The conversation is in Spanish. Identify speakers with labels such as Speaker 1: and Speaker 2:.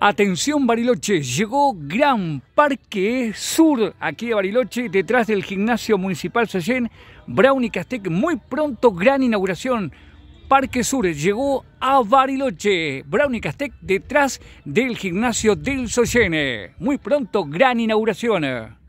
Speaker 1: Atención Bariloche, llegó Gran Parque Sur aquí de Bariloche, detrás del gimnasio municipal Sollén, Brown y Castec. Muy pronto, gran inauguración. Parque Sur llegó a Bariloche, Brown y Castec, detrás del gimnasio del Sollén, Muy pronto, gran inauguración.